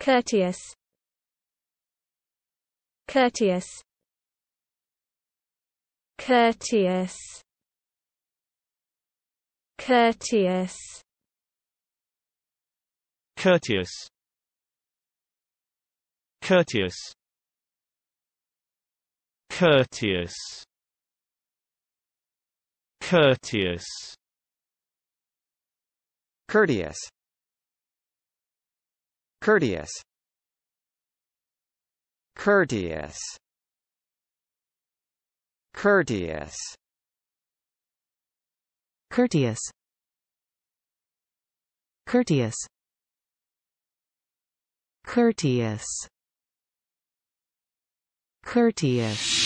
courteous courteous courteous courteous courteous courteous courteous courteous courteous Courteous Courteous Courteous Courteous Courteous Courteous Courteous